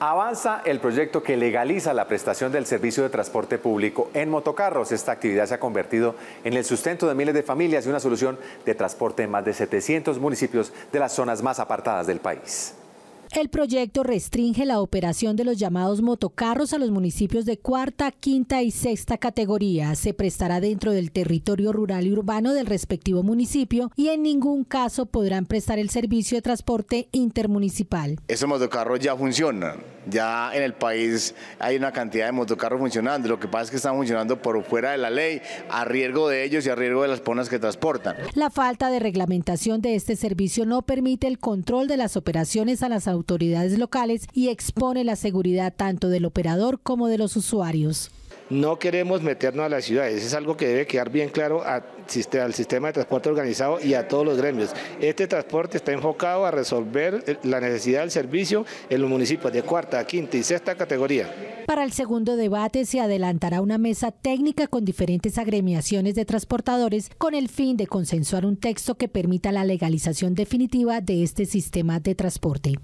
Avanza el proyecto que legaliza la prestación del servicio de transporte público en motocarros. Esta actividad se ha convertido en el sustento de miles de familias y una solución de transporte en más de 700 municipios de las zonas más apartadas del país. El proyecto restringe la operación de los llamados motocarros a los municipios de cuarta, quinta y sexta categoría. Se prestará dentro del territorio rural y urbano del respectivo municipio y en ningún caso podrán prestar el servicio de transporte intermunicipal. Esos motocarros ya funcionan. Ya en el país hay una cantidad de motocarros funcionando. Lo que pasa es que están funcionando por fuera de la ley, a riesgo de ellos y a riesgo de las personas que transportan. La falta de reglamentación de este servicio no permite el control de las operaciones a las autoridades autoridades locales y expone la seguridad tanto del operador como de los usuarios. No queremos meternos a las ciudades, es algo que debe quedar bien claro al sistema de transporte organizado y a todos los gremios. Este transporte está enfocado a resolver eh, la necesidad del servicio en los municipios de cuarta, quinta y sexta categoría. Para el segundo debate se adelantará una mesa técnica con diferentes agremiaciones de transportadores con el fin de consensuar un texto que permita la legalización definitiva de este sistema de transporte.